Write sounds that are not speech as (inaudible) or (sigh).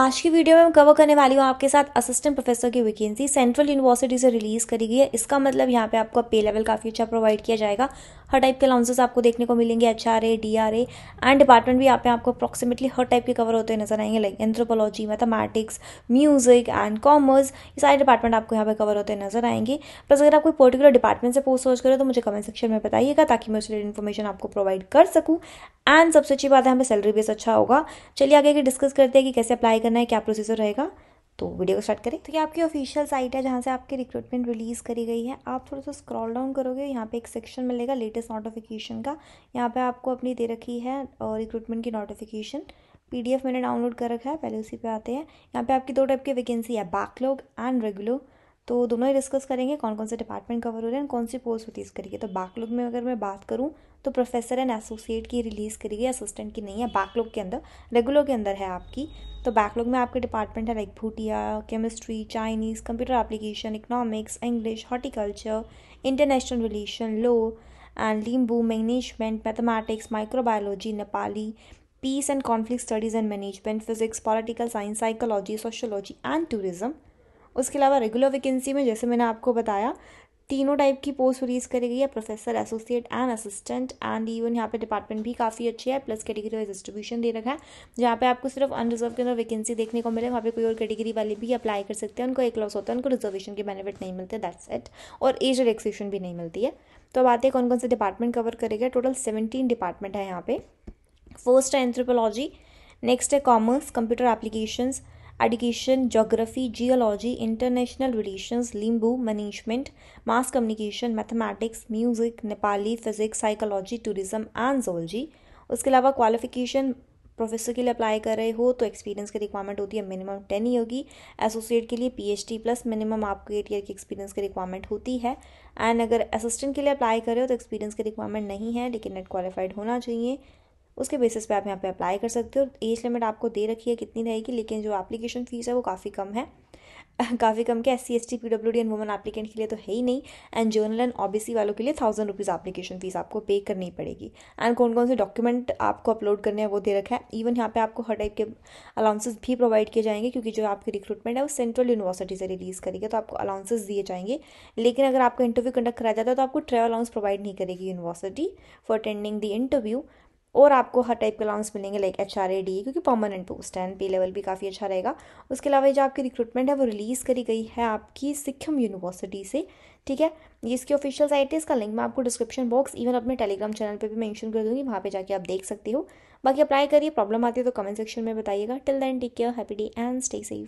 आज की वीडियो में कवर करने वाली हूँ आपके साथ असिस्टेंट प्रोफेसर की वैकेंसी सेंट्रल यूनिवर्सिटी से रिलीज करी गई है इसका मतलब यहाँ पे आपको पे लेवल काफ़ी अच्छा प्रोवाइड किया जाएगा हर टाइप के अलाउंसेस आपको देखने को मिलेंगे H R A D R A and department भी यहाँ पे आपको अप्रॉक्सिमेटली हर टाइप के कवर होते नजर आएंगे like anthropology mathematics music and commerce ये सारे डिपार्टमेंट आपको यहाँ पे कवर होते नजर आएंगे प्लस अगर आप कोई पर्टिकुलर डिपार्टमेंट से पोस्ट सर्च करें तो मुझे कमेंट सेक्शन में बताइएगा ताकि मैं उस रिलेटेड इन्फॉर्मेशन आपको प्रोवाइड कर सकूँ एंड सबसे अच्छी बात है हमें सैलरी बेस अच्छा होगा चलिए आगे डिस्कस करते हैं कि कैसे अप्लाई करना है क्या प्रोसीजर रहेगा तो वीडियो को स्टार्ट करें तो ये आपकी ऑफिशियल साइट है जहाँ से आपकी रिक्रूटमेंट रिलीज़ करी गई है आप थोड़ा सा स्क्रॉल डाउन करोगे यहाँ पे एक सेक्शन मिलेगा लेटेस्ट नोटिफिकेशन का यहाँ पे आपको अपनी दे रखी है और रिक्रूटमेंट की नोटिफिकेशन पीडीएफ मैंने डाउनलोड कर रखा है पहले उसी पे आते हैं यहाँ पे आपकी दो टाइप की वैकेंसी है बैकलॉग एंड रेगुलर तो दोनों ही डिस्कस करेंगे कौन कौन से डिपार्टमेंट कवर हो रहे हैं कौन सी पोस्ट करी है तो बैकलॉग में अगर मैं बात करूँ तो प्रोफेसर एंड एसोसिएट की रिलीज़ करी है असिस्टेंट की नहीं है बैकलॉग के अंदर रेगुलर के अंदर है आपकी तो बैकलॉग में आपके डिपार्टमेंट है like Bhutia chemistry Chinese computer application economics English horticulture international relation law and Limbu management mathematics microbiology Nepali peace and conflict studies and management physics political science psychology sociology and tourism उसके अलावा रेगुलर वैकेंसी में जैसे मैंने आपको बताया तीनों type की post release करी गई है professor associate and assistant and even यहाँ पे डिपार्टमेंट भी काफ़ी अच्छी है प्लस कैटेगरी वाइज डिस्ट्रीब्यूशन दे रखा है जहाँ पे आपको सिर्फ अनरिजर्व के अंदर वैकेंसी देखने को मिले वहाँ पे कोई और कैटेगरी वाले भी अप्लाई कर सकते हैं उनको एक लॉस होता है उनको रिजर्वेशन के बेनिफिट नहीं मिलते दैट्स सेट और एज रिलेक्सेशन भी नहीं मिलती है तो अब आते हैं कौन कौन से डिपार्टमेंट कवर करेगा टोटल सेवेंटीन डिपार्टमेंट है यहाँ पे फर्स्ट है एंथ्रोपोलॉजी नेक्स्ट है commerce computer applications education geography geology international relations Limbu management mass communication mathematics music Nepali physics psychology tourism and zoology उसके अलावा क्वालिफिकेशन प्रोफेसर के लिए अप्लाई कर रहे हो तो एक्सपीरियंस की रिक्वायरमेंट होती है मिनिमम टेन ही होगी एसोसिएट के लिए पीएचडी प्लस मिनिमम आपको एट ईयर की एक्सपीरियंस की रिक्वायरमेंट होती है एंड अगर असिस्टेंट के लिए अप्लाई कर रहे हो तो एक्सपीरियंस की रिक्वायरमेंट नहीं है लेकिन नेट क्वालिफाइड होना चाहिए उसके बेसिस पे आप यहाँ पे अप्लाई कर सकते हो एज लिमिट आपको दे रखी है कितनी रहेगी लेकिन जो एप्लीकेशन फ़ीस है वो काफ़ी कम है (laughs) काफ़ी कम के S C S T P W D and woman applicant के लिए तो है ही नहीं and general and O B C वालों के लिए थाउजेंड रुपीज़ एप्लीकेशन फीस आपको पे करनी पड़ेगी एंड कौन कौन से डॉक्यूमेंट आपको अपलोड करने हैं वो दे रखा है इवन यहाँ पे आपको हर टाइप के अलाउंसेस भी प्रोवाइड किए जाएंगे क्योंकि जो आपकी रिक्रूटमेंट है वो सेंट्रल यूनिवर्सिटी से रिलीज़ करेगी तो आपको अलाउंसेस दिए जाएंगे लेकिन अगर आपका इंटरव्यू कंडक्ट कराया जाता है तो आपको ट्रेवल अलाउंस प्रोवाइड नहीं करेगी university for attending the interview और आपको हर टाइप के अलाउंस मिलेंगे like H R A D क्योंकि परमानेंट पोस्ट है एंड पे लेवल भी काफ़ी अच्छा रहेगा उसके अलावा जो आपकी रिक्रूटमेंट है वो रिलीज़ करी गई है आपकी सिक्किम यूनिवर्सिटी से ठीक है ये इसकी ऑफिशियल साइट है इसका लिंक मैं आपको डिस्क्रिप्शन बॉक्स इवन अपने टेलीग्राम चैनल पर भी मैंशन कर दूँगी वहाँ पर जाकर आप देख सकते हो बाकी अप्लाई करिए प्रॉब्लम आती है तो कमेंट सेक्शन में बताइएगा till then take care happy day and stay safe